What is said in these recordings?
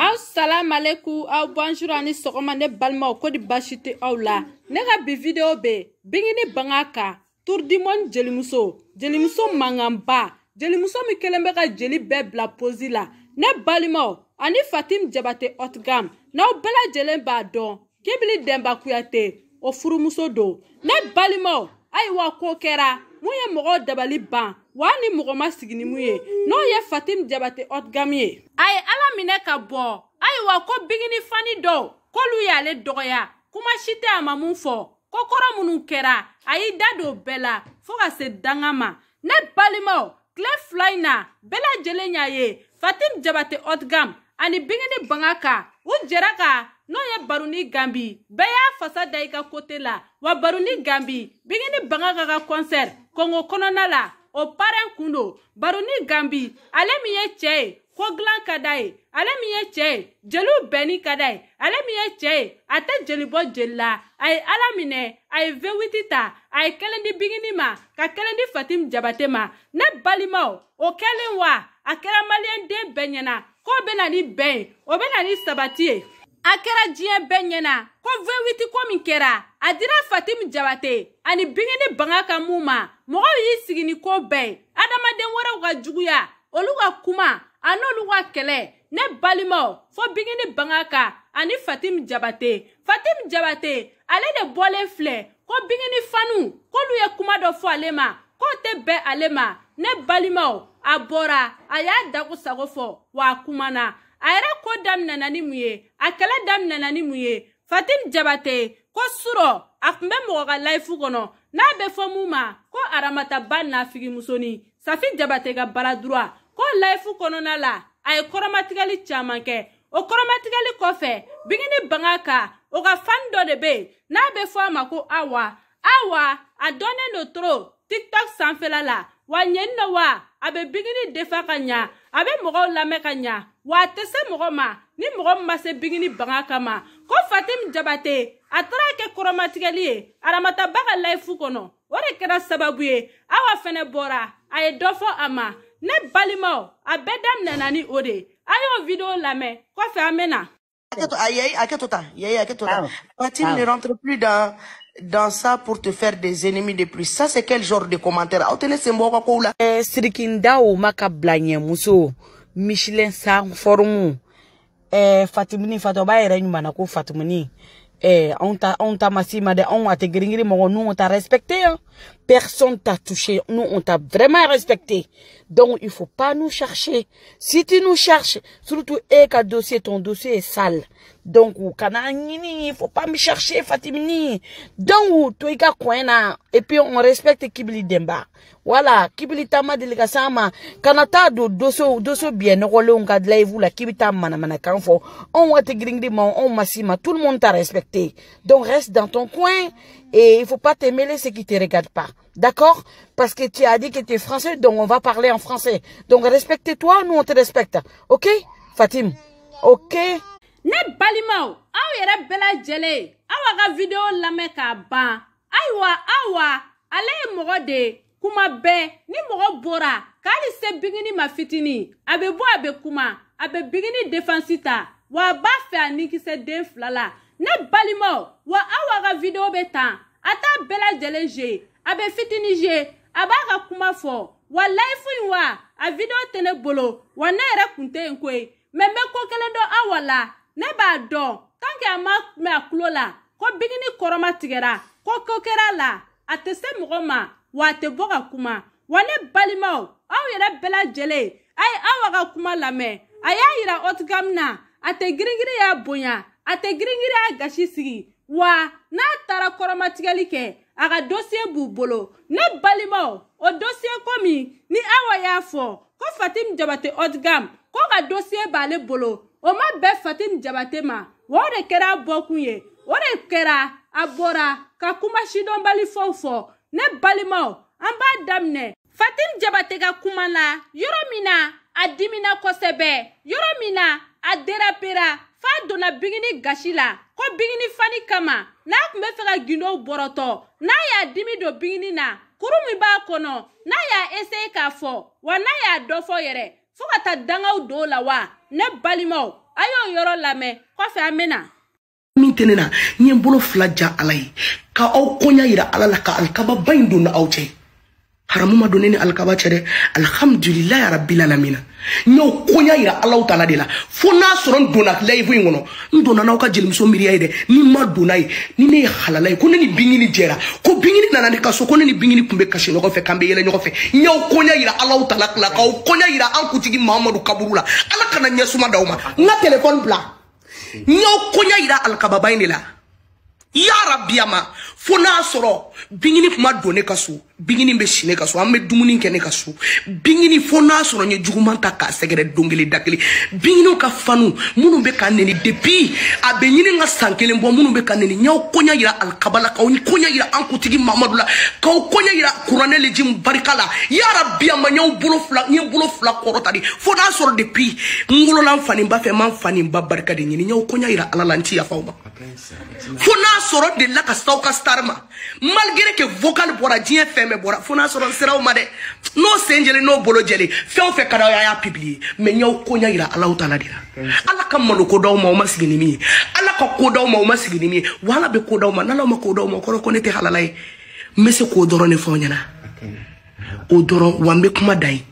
aw salamaleku aw bonjour ani sɔgɔma ne balimaw ko di basi tɛ aw la ne ka bi video be bingini banga kan turdimɔni jelimuso jelimuso mankanba jelimuso min kelen bɛ ka jeli bɛɛ bila pozi la ne balimaw ani fatim jabate otgam n'aw bɛɛ lajɛlen b'a dɔn kibili dɛnba kuyate o furumuso don ne balimaw ayiwa ko kɛra mun ye mɔgɔw dabali ban wa ni mɔgɔ ma sigi ni mun ye n'o ye fatimi jabate ɔtigami ye a ye ala minɛ ka bɔ ayiwa ko bigini fani dɔw k'olu y'ale dɔgɔya kuma si tɛ a ma mun fɔ ko kɔrɔ minnu kɛra a y'i da don bɛɛ la fɔɔ ka se danga ma ne balimaw tile fila in na bɛɛ lajɛlen y'a ye fatimi jabate ɔtigam ani bigini banga ka u jɛra ka n'o ye baruni ganbi bɛɛ y'a fasa da i ka kote la wa baruni ganbi bigini banga ka ka kɔnsɛri kɔngo kɔnɔna la o parɛn kun do baro ni ganbi ale min ye cɛɛ ye ko gilan ka da ye ale min ye cɛɛ ye jeliw bɛnni ka da ye ale min ye cɛɛ ye a tɛ jeli jeli la a ye ala minɛ a ye vewiti ta a ye kelen di bigini ma ka kelen di fatim jabate ma ne balimaw o kɛlen wa a kɛra maliyɛn den bɛɛ ɲɛna k'o bena ni bɛn ye o bena ni sabati ye a kɛra diɲɛ bɛɛ ɲɛna ko v8 ko min kɛra a dira fatimi jabate ani bingini banga ka mun ma mɔgɔw y'i sigi ni koo bɛɛ adamaden wɛrɛw ka juguya olu ka kuma a n'olu ka kɛlɛ ne balimaw fɔ bingini banga ka ani fatimi jabate fatimi jabate ale de bɔlen filɛ ko bingini fanu k'olu ye kuma dɔ fɔ ale ma k'o tɛ bɛn ale ma ne balimaw a bɔra a y'a dago sago fɔ wa a kumana a yɛrɛ ko daminɛna ni mun ye a kɛlɛ daminɛna ni mun ye fatimi jabate ko surɔ a tun bɛ mɔgɔ ka layifu kɔnɔ n'a bɛ fɔ mun ma ko aramataba nafigi musonin safi jabate ka baladura ko layifu kɔnɔna la a ye kɔrɔmatigɛli caaman kɛ o kɔrɔmatigɛli kɔfɛ bigini banga ka o ka fani dɔ de be yen n'a bɛ fɔ a ma ko awa awa a dɔnnen do toro tiktok sanfɛla la wa ɲɛni nɔ wa a be bigini defa ka ɲa a be mɔgɔw lamɛn ka ɲa wa a tɛ se mɔgɔ ma ni mɔgɔ min ma se bigini banga kama ko fatimu jabate a taara kɛ kɔrɔmatigɛli ye aramataba ka layifu kɔnɔ o de kɛra sababu ye awa fɛnɛ bɔra a ye dɔ fɔ a ma ne balimaw a bɛɛ daminɛna ni o de a y'o video lamɛn kɔfɛ an bɛ na. Yayi, akẹ́tò ta, yayi, akẹ́tò ta. Fatim ne rentre plus dans, dans ça pour te faire des ennemis de plus. Ça, c'est quel genre de commentaire? Aw tɛ ne sen bɔ aw ka kow la. Ɛɛ eh, sirikindaw ma ka bila ɲɛmuso. michelin san fɔrimu eh, fatumuni fatoba yɛrɛ ɲumana ko fatumuni eh, anw ta ma si ma dɛ anw a tɛ giringirin mɔgɔ n'u ta respecte yan Personne t'a touché. Nous, on t'a vraiment respecté. Donc, il faut pas nous chercher. Si tu nous cherches, surtout, et dossier, ton dossier est sale. Donc, il faut pas me chercher, Fatimini. Donc, tu es hein, Et puis, on respecte Kibli Demba. Voilà. Kibli Tama ma Kanata do dossier dossier bien. Rolo, on gade vous la Kibli Tama Kanfo. On va te on massima. Tout le monde t'a respecté. Donc, reste dans ton coin. Et il ne faut pas te mêler ceux qui te regardent pas. D'accord Parce que tu as dit que tu es français, donc on va parler en français. Donc respecte-toi, nous on te respecte. Ok Fatim Ok Ne balimau, aw yɛrɛ bala lajɛlen aw video lameka k'a ban ayiwa awa ale morode. kuma be. ni mɔgɔ bɔra k'ale se bigini ma fitini abe bo abe kuma Abe bigini defansi wa b'a fɛ a nikisɛ den la ne balimaw wa aw ka video bɛ tan a t'a bɛɛ lajɛlen ze a bɛ fitini ze a b'a ka kuma fɔ wa layifu in wa a video tɛ ne bolo wa ne yɛrɛ kun tɛ yen koyi mɛ n bɛ ko kelen dɔn aw la ne b'a dɔn tanke a ma mɛn a tulo la ko bigini kɔrɔma tigɛra ko ko kɛra a la a tɛ se mɔgɔ ma wa a tɛ bɔ ka kuma wa ne balimaw aw yɛrɛ bɛɛ lajɛlen a ye aw ka kuma lamɛn a y'a yira ɔtigami na a tɛ girigiri y'a bonya a tɛ giringiri a gasi sigi wa n'a taara kɔrɔmatigɛli kɛ a ka dosiye b'u bolo ne balimaw o dosiye ko min ni awa y'a fɔ ko fatimi jabate odgam k'o ka dosiye b'ale bolo o ma bɛn Fatim jabate ma wa o de kɛra a bɔkun ye o de kɛra a bɔra ka kuma sidɔnbali fɔ ne balimaw an b'a daminɛ fatimi jabate ka kuma la yɔrɔ min na a dimina kosɛbɛ yɔrɔ min na a derapera f'a donna bigini gasi la ko bigini fani kama n'a tun bɛ fɛ ka gindo bɔrɔtɔ n'a y'a dimi don bigini na kuru min b'a kɔnɔ n'a y'a eseye k'a fɔ wa n'a y'a dɔ fɔ yɛrɛ fɔɔ ka ta dangaw don la wa ne balimaw a y'o yɔrɔ lamɛn kɔfɛ an bena min tɛ ne na n ye n bolo fila ja ala ye ka aw kɔɲa yira ala la ka alikababa ɲi don na aw cɛ haramu ma alkabache de ni rabbil alamin n y'o ira allah taala de la fona n'a sɔrɔ n donna layifu in kɔnɔ n donna n'aw ka ni n ma ni ne halalai ko ni bingini jera ko bingini nana ni kaso ko ni bingini kumbe kashi no ɲɔgɔn fɛ k'an bɛ yɛlɛ ɲɔgɔn fɛ n y'aw koɲa yira alaw ta la tila k'aw koɲa yira an kuntigi mahamadu kaburu la ala kana ɲɛsuma d'aw ma n ka telefɔni bila n y'aw koɲa yira la ya rabbi ama fona soro bingini sɔrɔ binkini kuma don ne bingini bɛ si ne ka so an bɛ dumuni kɛ ne ka so bingini fo n'a sɔrɔ n ye juguman ta k'a sɛgɛrɛ don kelen da kelen binginiw ka fanu minnu bɛ ka neni depi a bɛ ɲini ka san kelen bɔ minnu bɛ ka neni y'aw koɲa yira alikabala k'aw koɲa yira an kuntigi mamadu la k'aw koɲa yira kuranɛ leji barika la yarabi a ma y'aw bolo fila n ye bolo fila kɔrɔta de fo n'a sɔrɔ depi n wolola n faninba fɛ n ma n faninba barika de ɲini y'aw koɲa yira ala la n ti yafa aw ma fo n'a sɔrɔ delila ka s'aw ka star ma malgré que vocal bɔra diɲɛ fɛn dɛmɛ bɔra fo n'a sɔrɔ n sera o ma dɛ n'o sen jɛlen n'o bolo jɛlen fɛn o fɛn ka d'aw ye a y'a pibiliye mɛ n y'aw ko yira alaw ta la de la ala ka malo ko d'aw ma o ma sigi ni min ye ala ka ko d'aw ma o ma sigi ni min ye wa ala bɛ ko d'aw ma n'ala ma ko d'aw ma o kɔrɔ ko ne tɛ halala ye n bɛ se k'o dɔrɔn de fɔ aw ɲɛna o dɔrɔn wa n bɛ kuma da yen.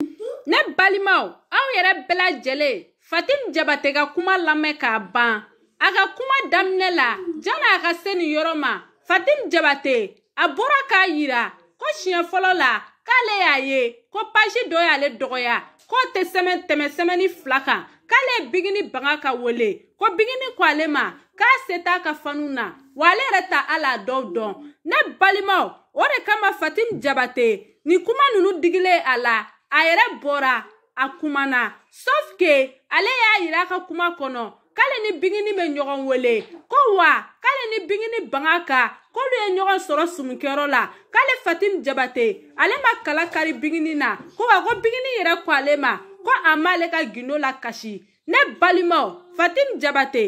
ne balimaw aw yɛrɛ bɛɛ lajɛlen fatimi jabate ka kuma lamɛn k'a ban a ka kuma daminɛ la jana a ka se nin yɔrɔ ma fatimi jabate a bɔra k'a yira ko siɲɛ fɔlɔ la k'ale y'a ye ko paji dɔ y'ale dɔgɔya k'o tɛ sɛmɛ tɛmɛ sɛmɛni fila kan k'ale ye bigini baga ka wele ko bigini ko ale ma k'a se t'a ka fanu na wa ale yɛrɛ ta ala dɔw dɔn ne balimaw o de kama fatimi jabate nin kuma nunu digilen a la a yɛrɛ bɔra a kumana sɔfke ale y'a yira a ka kuma kɔnɔ k'ale ni bigini bɛ ɲɔgɔn wele ko wa k'ale ni bigini baga ka k'olu ye ɲɔgɔn sɔrɔ sumikɛyɔrɔ la k'ale fatimi jabate ale ma kala kari bigini na ko wa ko bigini yɛrɛ ko ale ma ko a m'ale ka gindo la kasi ne balimaw fatimi jabate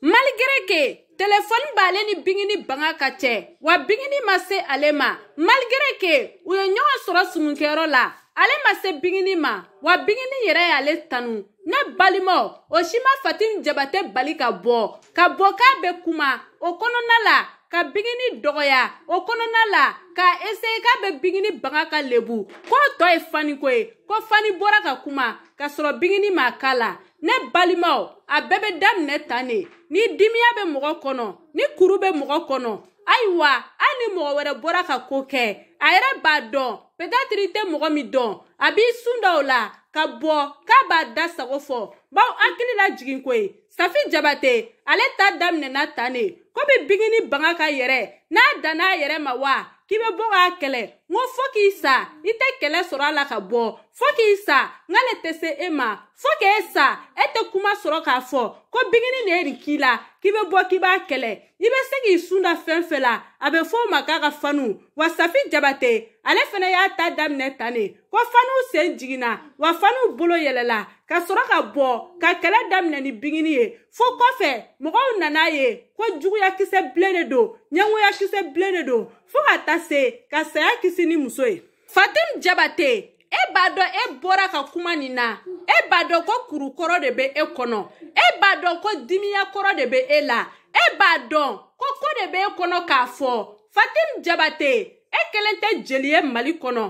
maligere ke telefɔni b'ale ni bingini banga ka cɛ wa bingini ma se ale ma maligere ke u ye ɲɔgɔn sɔrɔ sumukɛyɔrɔ la ale ma se bingini ma wa bingini yɛrɛ y'ale tanu ne balimaw o si ma fatimi jabate bali ka bɔ ka bɔ k'a bɛ kuma o kɔnɔna la ka bigini dɔgɔya o kɔnɔna la k'a eseye k'a bɛ bigini baga ka lebu k'o tɔ ye faniko ye ko fani bɔra ka kuma k'a sɔrɔ bigini ma k'a la ne balimaw a bɛɛ bɛ daminɛ tan ne ni dimiya bɛ mɔgɔ kɔnɔ ni kuru bɛ mɔgɔ kɔnɔ ayiwa hali ni mɔgɔ wɛrɛ bɔra ka koo kɛ a yɛrɛ b'a dɔn petatiri tɛ mɔgɔ min dɔn a b'i sun dɔw la ka bɔ k'a b'a da sago fɔ baw hakili la jigin ko ye safi jabate ale ta daminɛna tan ne komi bigini banga ka yɛrɛ n'a dann'a yɛrɛ ma wa k'i be bɔ k'a kɛlɛ n ko fɔɔ k'i sa i tɛ kɛlɛ sɔrɔ a la ka bɔ fɔɔ k'i sa n k'ale tɛ se e ma fɔɔ k'e sa e tɛ kuma sɔrɔ k'a fɔ ko bigini ne ye nin k'i la k'i be bɔ k'i b'a kɛlɛ i be se k'i sun da fɛn fɛn la a be fɔɔ ma k'a ka fanu wa safi jabate ale fɛnɛ y'a ta daminɛ tan ne ko fanuw sen jiginna wa fanuw bolo yɛlɛla ka sɔrɔ ka bɔ ka kɛlɛ daminɛ ni bigini ye fo kɔfɛ mɔgɔw nan'a ye ko juguya kisɛ bilen de don ɲɛngoya kisɛ bilen de don fo ka taa se ka saya kisi ni muso ye fatimu jabate e b'a dɔn e bɔra ka kuma nin na e b'a dɔn ko kurukɔrɔ de bɛ e kɔnɔ e b'a dɔn ko dimiya kɔrɔ de bɛ e la e b'a dɔn ko ko de bɛ e kɔnɔ k'a fɔ fatim jabate e kelen tɛ jeli ye mali kɔnɔ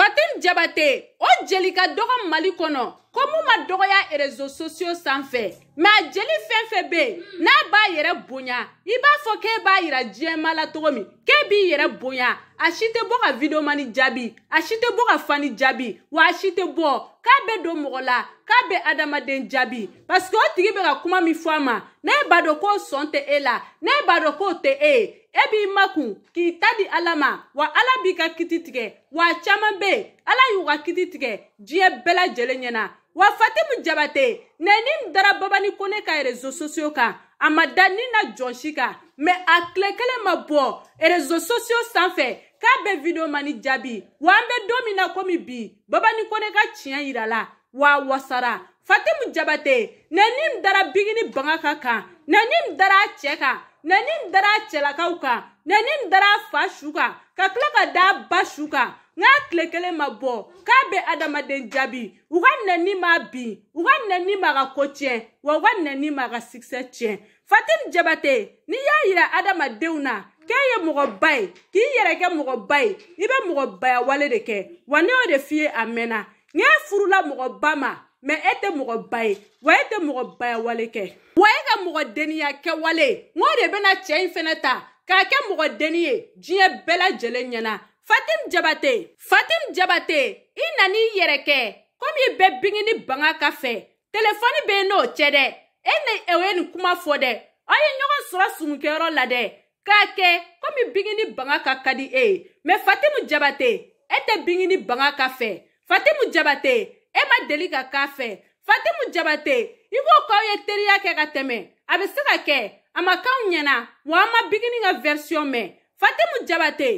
fatim jabate o jeli ka dɔgɔ mali kɔnɔ ko mun ma dɔgɔya rezo sosiyo sanfɛ mɛ a jeli fɛn fɛn be yen mm. n'a b'a yɛrɛ bonya i b'a fɔ k'e b'a yira diɲɛma la togo min k'e b'i yɛrɛ bonya a si tɛ bɔ ka videomani jaabi a si tɛ bɔ ka fani jaabi wa a si tɛ bɔ k'a bɛ don mɔgɔ la k'a bɛ adamaden jaabi parsike o tigi be ka kuma min fɔ a ma ne b'a dɔn k'o sɔn tɛ e la ne b'a dɔn k'o tɛ e ye e b'i makun k'i ta di ala ma wa ala b'i ka kiti tigɛ wa caman be ala y'u ka kiti tigɛ diɲɛ bɛɛ lajɛlen ɲɛna wa fatimu jabate nɛni dara babani kone ka rezo sosiyo kan a ma da ni na jɔn si kan mɛ a kile kelen ma bɔ rezo sosiyo sanfɛ k'a bɛ video mani jaabi wa an bɛ don min na komi bi babani kone ka tiɲɛ yirala wa wasara fatimu jabate nanim dara bigini banga ka kan nanim dara cɛ kan nanim dara cɛlakaw kan nanim dara fa su kan ka tila ka da ba su kan n'a tile kelen ma bɔ k'a bɛ adamaden jaabi u ka nɛni ma bin u ka nɛni ma ka ko tiɲɛ wa u ka nɛni ma ka sikisɛ tiɲɛ fatimi jabate n'i y'a yira adamadenw na k'e ye mɔgɔba ye k'i yɛrɛ kɛ mɔgɔba ye i bɛ mɔgɔbaya wale de kɛ wa ne y'o de f'i ye a mɛnna n'e furula mɔgɔba ma mɛ e tɛ mɔgɔba ye wa e tɛ mɔgɔbaya wale kɛ wa e ka mɔgɔ deniya kɛwale n o de bɛna cɛɛ in fɛnɛ ta k'a kɛ mɔgɔ deni ye diɲɛ bɛɛ lajɛlen ɲɛna fatim jabate fatim jabate i nan'i yɛrɛ kɛ komi i bɛ bingi ni banga ka fɛ telefɔni be ye n'o cɛ dɛ e ni o ye nin kuma fɔ dɛ aw ye ɲɔgɔn sɔrɔ sunkɛyɔrɔ la dɛ k'a kɛ komi bingi ni banga ka ka di e ye mɛ fatimu jabate e tɛ bingi ni banga ka fɛ fatimu jabate e ma deli ka k'a fɛ fatimu jabate i b'o k'aw ye teriya kɛ ka tɛmɛ a be se ka kɛ a ma k'anw ɲɛna wa an ma bigini ka vɛrisiyɔn mɛn fatimu jabate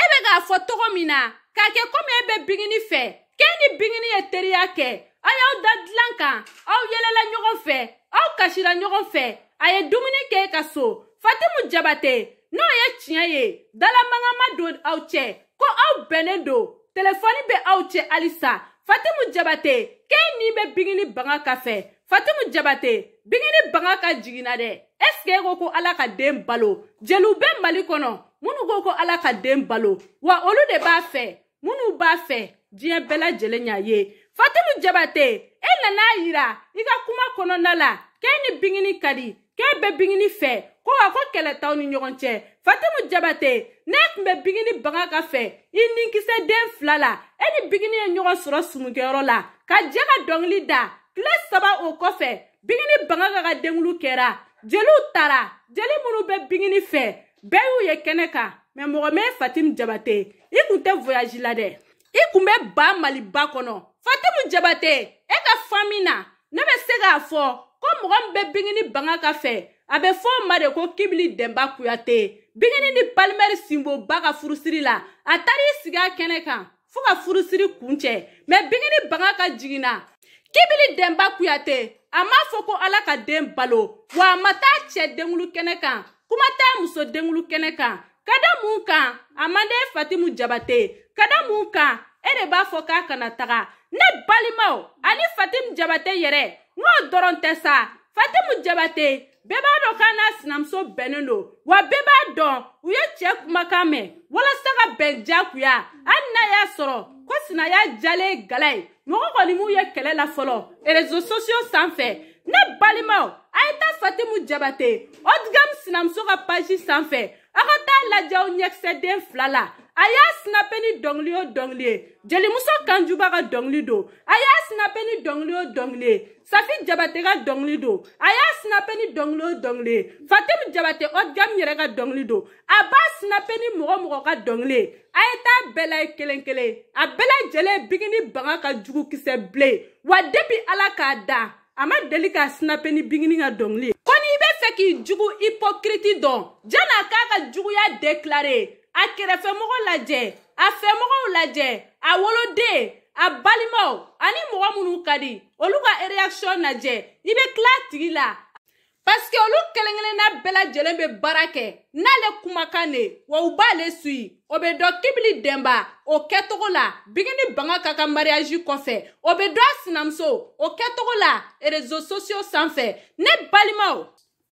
e be k'a fɔ togo min na k'a kɛ komi e bɛ bigini fɛ k'e ni bigini ye teriya kɛ aw y'aw da dilan kan aw yɛlɛla ɲɔgɔn fɛ aw kasira ɲɔgɔn fɛ a ye dumuni k'e ka so fatimu jabate n'o ye tiɲɛ ye dalamankan ma don aw cɛ ko aw bɛnnen don telefɔni be aw cɛ halisa fatimu jabate k'e ni bɛ bigili banga ka fɛ fatimu jabate bigili banga ka jiginna dɛ ɛsike e ko ko ala ka den balo jeliw bɛ mali kɔnɔ minnu ko ko ala ka den balo wa olu de b'a fɛ minnu b'a fɛ diɲɛ bɛɛ lajɛlen y'a ye fatimu jabate e nana yira i ka kuma kɔnɔna la k'e ni bingini ka di k'e bɛ bingini fɛ ko a ko kɛlɛ t'aw ni ɲɔgɔn cɛ fatimu jabate ne tun bɛ bigini baga ka fɛ i ninkisɛ den fila la e ni bigini ye ɲɔgɔn sɔrɔ sumukɛyɔrɔ la ka jɛ ka dɔngili da tile saba o kɔfɛ bigini baga ka ka dengulu kɛra jeliw tara jeli minnu bɛ bigini fɛ bɛɛ y'u ye kɛnɛ kan mɛ mɔgɔ mɛ fatimu jabate i kun tɛ voyaji la dɛ i kun bɛ ba maliba kɔnɔ fatimu jabate e ka fan min na ne bɛ se k'a fɔ ko mɔgɔ min bɛ bingini banga ka fɛ a bɛ fɔ ma de ko kibili dɛnba kuyate bigini ni balimɛri sinboba ka furusiri la a taar'i sigi a kɛnɛ kan fɔɔ ka furusiri kuncɛ mɛ bigini banga ka jiginna kibili dɛnba kuyate a m'a fɔ ko ala ka den balo wa a ma taa cɛ dengulu kɛnɛ kan kuma t'a muso dengulu kɛnɛ kan ka da mun kan a man d'e fatimu jabate ka da mun kan e de b'a fɔ k'a kana taga ne balimaw ani fatimu jabate yɛrɛ n k'o dɔrɔn tɛ sa fatimu jabate bɛɛ b'a dɔn k'a n'a sinamuso bɛnnen don wa bɛɛ b'a dɔn u ye cɛ kumakan mɛn walasa ka bɛn diyagoya hali n'a y'a sɔrɔ ko sinaya jalen ye gala ye mɔgɔ kɔni m'u ye kɛlɛ la fɔlɔ e rezo sosiyo sanfɛ ne balimaw a ye taa fatimu jabate odigamu sinamuso ka paji sanfɛ a ka taa lajɛ aw ɲɛkisɛden fila la a y'a sinape ni dɔngili o dɔngili ye jelimuso kanjuba ka dɔngili don a y'a sinape ni dɔngili o dɔngili ye safi jabate ka dɔngili don a y'a sinape ni dɔngili o dɔngili ye fatimu jabate ɔdigamu yɛrɛ ka dɔngili don a b'a sinape ni mɔgɔ mɔgɔ ka dɔngili ye a ye taa bɛɛ la ye kelen kelen a bɛɛ lajɛlen bigini baga ka jugu kisɛ bilen wa depi ala k'a da a ma deli ka sinape ni bigini ka dɔngili ye ko n'i bɛ fɛ k'i jugu hipokiriti dɔn jani a k'a ka juguya dekilare a kɛrɛfɛmɔgɔ lajɛ a fɛmɔgɔw lajɛ a woloden a balimaw ani mɔgɔ minnu ka di olu ka reaction lajɛ i bɛ tila a tigi la paske olu kelen kelenna bɛɛ lajɛlen bɛ baara kɛ n'ale kumakan de wa u b'ale suyi o bɛ dɔn kibili dɛnba o kɛtogo la bigini banga ka ka mariyaji kɔfɛ o bɛ dɔn a sinamuso o kɛtogo la e rezo sosiyo sanfɛ ne balimaw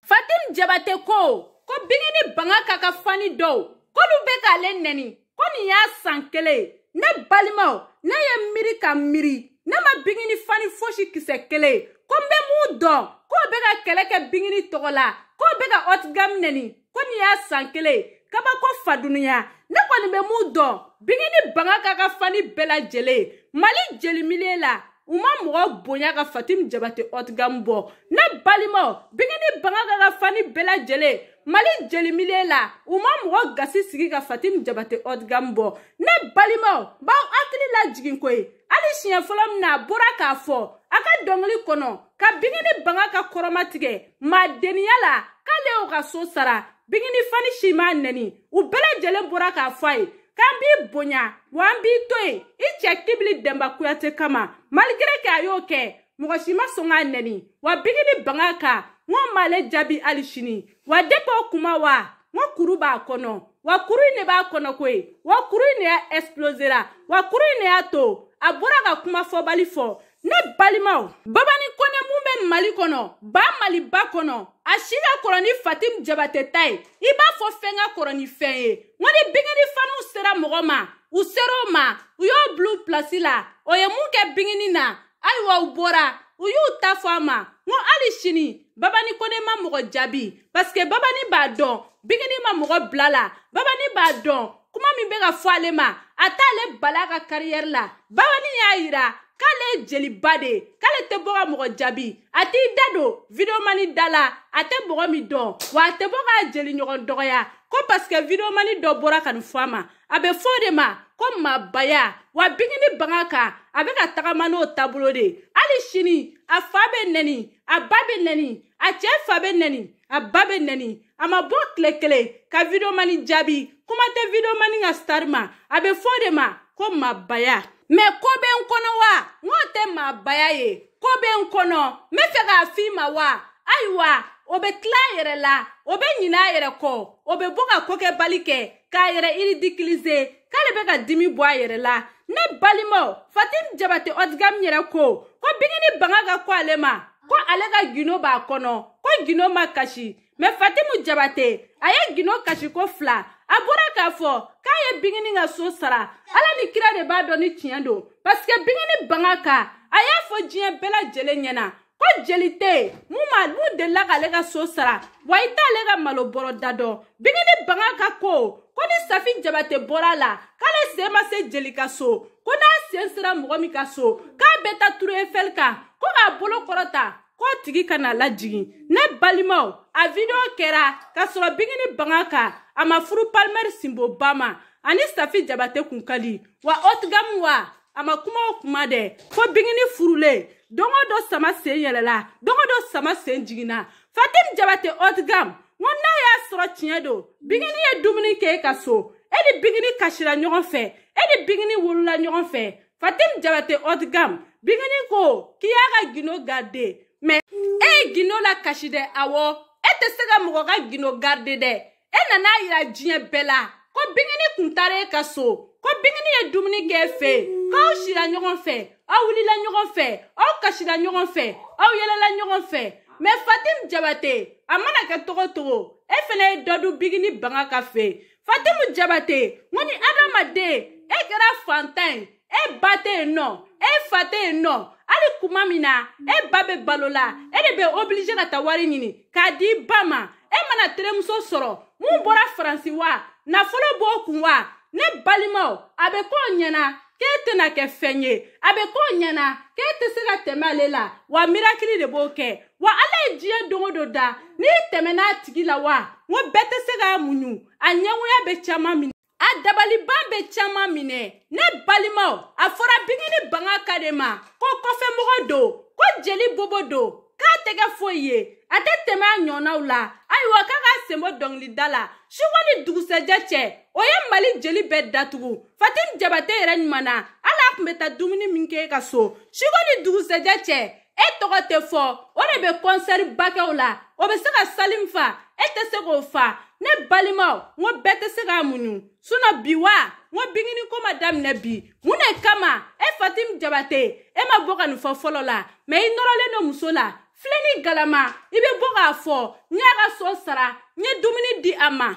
fatimi jabate ko ko bigini banga ka ka fani dɔw k'olu bɛ k'ale nɛni ko nin y'a san kelen ne balimaw ne ye miiri ka miiri ne ma bingini fani fosi kisɛ kelen ko n bɛ mun dɔn k'o bɛ ka kɛlɛ kɛ bingini tɔgɔ la k'o bɛ ka ɔtigam nɛni ko nin y'a san kelen kabako fadunuya ne kɔni bɛ mun dɔn bingini banga k'a ka fani bɛɛ lajɛlen mali jeli miliyɔn la u ma mɔgɔ bonya ka fatimi jabate ɔtigamu bɔ ne balimaw bingini banga k'a ka fani bɛɛ lajɛlen mali jelimiliye la u ma mɔgɔ gasi sigi ka fatimi jabate ɔdigamu bɔ ne balimaw b'aw hakili lajigin ko ye hali siɲɛ fɔlɔ min na a bɔra k'a fɔ a ka dɔngili kɔnɔ ka bigini banga ka kɔrɔmatigɛ madeniya la k'ale y'o ka soo sara bigini fani si m'a nɛni u bɛɛ lajɛlen bɔra k'a fɔ a ye k'an b'i bonya wa an b'i to yen i cɛ kibili dɛnba kuyate kama maligere kɛ a y'o kɛ mɔgɔ si ma sɔn k'a nɛni wa bigini banga kan n ko m'ale jaabi hali sini wa depi o kuma wa n ko kuru b'a kɔnɔ wa kuru in de b'a kɔnɔ koyi wa kuru in de y'a ɛsiplozera wa kuru in de y'a to a bɔra ka kuma fɔbali fɔ ne balimaw babani kɔnɛ mun bɛ mali kɔnɔ ba maliba kɔnɔ a si ka kɔrɔ ni fatim jabate ta ye i b'a fɔ fɛn ka kɔrɔ ni fɛn ye ŋo ni bingini faniw sera mɔgɔ ma u ser'o ma u y'o bil'u pilasi la o ye mun kɛ bingini na ayiwa u bɔra u y'u ta fɔ a ma ŋo hali sini babani kone ma mɔgɔ jaabi paske babani b'a dɔn bigini ma mɔgɔ bila la babani b'a dɔn kuma min bɛ ka fɔ ale ma a t'ale bala ka kariyɛri la babani y'a yira k'ale ye jeliba de ye k'ale tɛ bɔ ka mɔgɔ jaabi a t'i da don videomani da la a tɛ mɔgɔ min dɔn wa a tɛ bɔ k'a jeli ɲɔgɔn dɔgɔya ko paske videomani dɔ bɔra ka nin fɔ a ma a bɛ fɔ de ma ko mabaya wa bigini banga kan a bɛ ka tagama n'o taabolo de ye hali sini a fa bɛ nɛni a ba bɛ nɛni a cɛɛ fa bɛ nɛni a ba bɛ nɛni a ma bɔ tile kelen ka videomani jaabi kuma tɛ videomani ka stari ma a bɛ fɔ de ma ko mabaya mɛ ko bɛ n kɔnɔ wa n'o tɛ mabaya ye ko bɛ n kɔnɔ n bɛ fɛ k'a f'i ma wa ayiwa o bɛ tila a yɛrɛ la o be ɲin'a yɛrɛ kɔ o be bɔ ka kokɛbali kɛ k'a yɛrɛ iridikilize k'ale be ka dimi bɔ a yɛrɛ la ne balimaw fatimi jabate ɔdigami yɛrɛ ko ko bigini banga ka ko ale ma ko ale ka gindo b'a kɔnɔ ko gindo ma kasi mɛ fatimu jabate a ye gindo kasi ko fila a bɔra k'a fɔ k'a ye bigini ka soo sara ala ni kira de b'a dɔn ni tiɲɛ don pasikɛ bigini banga ka a y'a fɔ diɲɛ bɛɛ lajɛlen ɲɛna ko jeli tɛ yen mun ma mun delila k'ale ka so sara wa i t'ale ka malo bɔrɔ da dɔn bigini banga ka ko ko ni safi jabate bɔra la k'ale sen ma se jeli ka so ko n'a sen sera mɔgɔ min ka so k'a bɛ ta turu efɛli kan ko k'a bolo kɔrɔta k'o tigi ka na lajigin ne balimaw a video kɛra k'a sɔrɔ bigini banga kan a ma furu palmɛri sinbo ba ma ani safi jabate kun ka di wa otigamu wa a ma kuma o kuma dɛ fo bingini furulen don o don sama sen yɛlɛla don o don sama sen jiginna fatimi jabate otigam ŋo n'a y'a sɔrɔ tiɲɛ don bingini ye dumuni kɛ e ka so e ni bingini kasira ɲɔgɔn fɛ e ni bingini wolola ɲɔgɔn fɛ fatimi jabate otigam bingini ko k'i y'a ka gindo garde mɛ e ye gindo la kasi dɛ awɔ e tɛ se ka mɔgɔ ka gindo garde dɛ e nana yira diɲɛ bɛɛ la ko bingini kun taara e ka so ko bingini ye dumuni kɛ e fɛ yen k'aw sira ɲɔgɔn fɛ aw wulila ɲɔgɔn fɛ aw kasira ɲɔgɔn fɛ aw yɛlɛla ɲɔgɔn fɛ mɛ fatimu jabate a mana kɛ togo togo e fɛnɛ ye dɔ du bigini banga ka fe fatimu jabate ŋo ni adamaden e kɛra fantan ye e ba tɛ yen nɔ e fa tɛ yen nɔ hali kuma min na e ba bɛ balo la e de bɛ obilize ka ta wari ɲini k'a di i ba ma e mana teremuso sɔrɔ mun bɔra faransi wa nafolo b'o kun wa ne balimaw a bɛ k'o ɲɛna k'e tɛna kɛ fɛn ye a bɛ k'o ɲɛna k'e tɛ se ka tɛmɛ ale la wa mirakili de b'o kɛ wa ala ye diɲɛ don o don da n'i tɛmɛn'a tigi la wa n ko bɛɛ tɛ se k'a muɲu a ɲɛngoya bɛ caman minɛ a dabaliban bɛ caman minɛ ne balimaw a fɔra bigini banga ka de ma ko kɔfɛmɔgɔ don ko jeli bobo don k'a tɛgɛ foyi ye a tɛ tɛmɛ a ɲɔnnaw la ayiwa k'a ka senbɔ dɔnkilida la su ko ni dugusɛjɛ cɛ o ye mali jeli bɛɛ datugu fatimi jabate yɛrɛ ɲuman na hali a kun bɛ taa dumuni min kɛ ka so siko ni dugusɛjɛ cɛ e tɔgɔ tɛ fɔ o de bɛ kɔnsɛri bakɛw la o bɛ se ka sali min fa e tɛ se k'o fa ne balimaw n ko bɛɛ tɛ se k'a muɲu sinɔ bi wa n ko bingini ko ma daminɛ bi mun de kama e fatimi jabate e ma bɔ ka nin fɔ fɔlɔ la mɛ i nɔrɔlen don muso la filɛ ni galama i bɛ bɔ k'a fɔ n y'a ka so sara n ye dumuni di a ma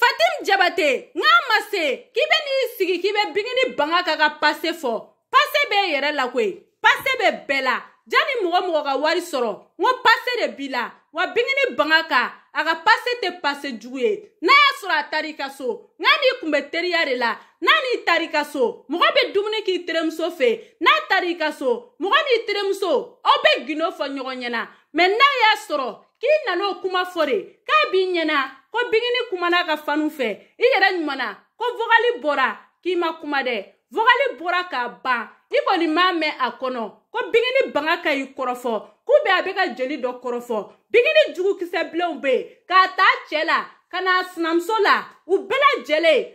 fatim jabate n k'a ma se k'i bɛ n'i sigi k'i bɛ bigini banga ka ka pase fɔ pase b'e yɛrɛ la koyi pase bɛ bɛɛ la jani mɔgɔ mɔgɔ ka wari sɔrɔ n ko pase de b'i la wa bingini banga kan a ka pase tɛ pase jugu ye n'a y'a sɔrɔ a taar'i ka so nka n'i kun bɛ teriya de la n'a n'i taar'i ka so mɔgɔ bɛ dumuni k'i teremuso fɛ n'a taar'i ka so mɔgɔ n'i teremuso aw bɛ gindo fɔ ɲɔgɔn ɲɛna mɛ n'a y'a sɔrɔ k'i nan'o kuma fɔ de k'a b'i ɲɛna ko bigini kumana ka fanu fɛ i yɛrɛ ɲumana ko vogali bɔra k'i ma kuma dɛ vogali bɔra k'a ban i kɔni m'a mɛn a kɔnɔ ko bigini banga ka i kɔrɔfɔ k'u bɛ a bɛ ka jeli dɔ kɔrɔfɔ bigini jugukisɛbilenw bɛ yen k'a ta cɛ la ka na sinamuso la u bɛɛ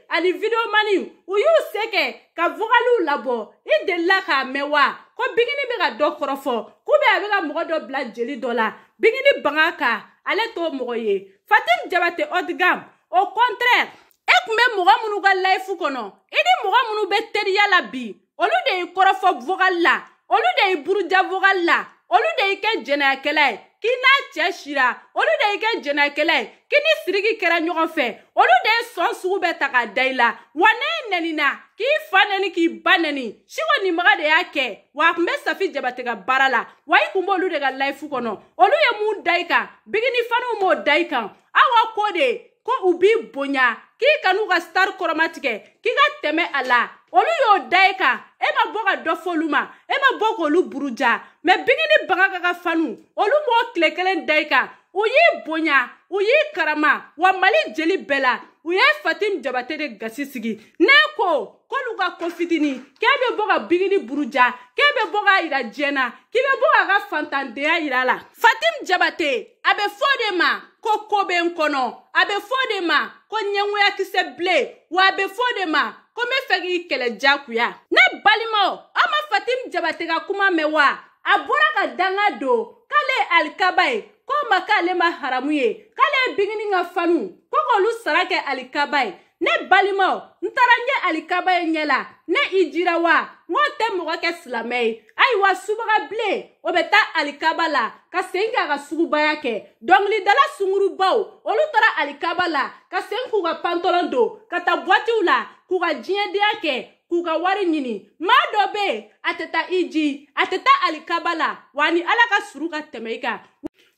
ani videomani u y'u se kɛ ka vogaliw labɔ i delila k'a mɛn wa ko bigini bɛ ka dɔ kɔrɔfɔ k'u bɛ a bɛ ka mɔgɔ dɔ bila jeli dɔ la bigini banga kan ale t'o mɔgɔ ye fatim jabate odigam au contraire e kun be mɔgɔ minnu ka layifu kɔnɔ i ni mɔgɔ minnu be teriya la bi olu de y'i kɔrɔfɔ vogal la olu de y'i buruja vogal la olu de y'i kɛ jɛnɛyakɛla ye k'i n'a cɛ sira olu de y'i kɛ jɛnɛkɛla ye k'i ni siriki kɛra ɲɔgɔn fɛ olu de ye sɔn sugu bɛɛ ta k'a da i la wa ne nɛnina k'i fa nɛni k'i ba nɛni siko ninbaga de y'a kɛ wa a kun bɛ safi jabate ka baara la wa i kun b'olu de ka layifu kɔnɔ olu ye mun da i kan biginifaniw m'o da i kan aw ka ko de ko u b'i bonya k'i kan'u ka stari kɔrɔmatigɛ k'i ka tɛmɛ a la olu y'o da e kan e ma bɔ ka dɔ f'olu ma e ma bɔ k'olu buruja mɛ bingi ni baga ka ka fanu olu m'o tile kelen da e kan u y'i bonya u y'i karama wa mali jeli bɛɛ la u ye fatim jabate de gasi sigi ne ko k'olu ka ko fitini k'e bɛ bɔ ka bigini buruja k'e bɛ bɔ ka yira diɲɛ na k'i bɛ bɔ k'a ka fantandenya yira la fatim jabate a bɛ fɔ de ma ko ko bɛ n kɔnɔ a bɛ fɔ de ma ko ɲɛngoya kisɛ bilen wa a bɛ fɔ de ma ko n bɛ fɛ k'i kɛlɛ diyagoya ne balimaw aw ma fatim jabate ka kuma mɛn wa a bɔra ka danga don k'ale ye alikaba ye ko ma k'ale ma haramu ye k'ale ye bigini ka fanu ko k'olu sara kɛ alikaba ye ne balimaw n taara n ye alikaba ye ɲɛ la ne i jira wa n k'o tɛ mɔgɔ kɛ silamɛ ye ayiwa subaga bilen o bɛ taa alikaba la ka sen k'a ka sugubaya kɛ dɔnkilidala sungurubaw olu taara alikaba la ka sen k'u ka pantɔlɔn don ka taa buwatiw la k'u ka diɲɛdenya kɛ k'u ka wari ɲini maa dɔ be yen a tɛ taa i ji a tɛ taa alikaba la wa ni ala ka suru ka tɛmɛ i kan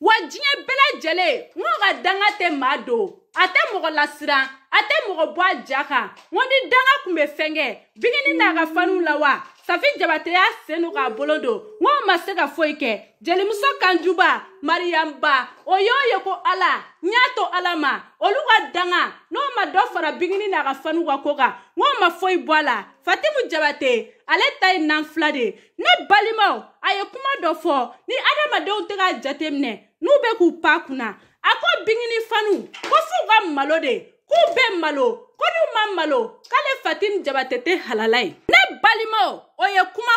wa diɲɛ bɛɛ lajɛlen n ko ka danga tɛ maa don a tɛ mɔgɔ lasiran a tɛ mɔgɔ bɔ a ja kan n ko ni danga kun bɛ fɛn kɛ bigini n'a ka faniw la wa safi jabate y'a sen don k'a bolo don n ko ma se ka foyi kɛ jelimuso kanjuba mariyanba o y'o ye ko ala n y'a to ala ma olu ka danga n'o ma dɔ fara bigini n'a ka faniw ka ko kan n ko ma foyi bɔ a la fatimu jabate ale ta ye nan fila de ye ne balimaw a ye kuma dɔ fɔ ni adamadenw tɛ k'a jate minɛ n'u bɛ k'u pan kunna a ko bingini fanu ko f'u ka malo de k'u bɛ malo ko n'u ma malo k'ale fatini jabate tɛ halala ye. ne balimaw o ye kuma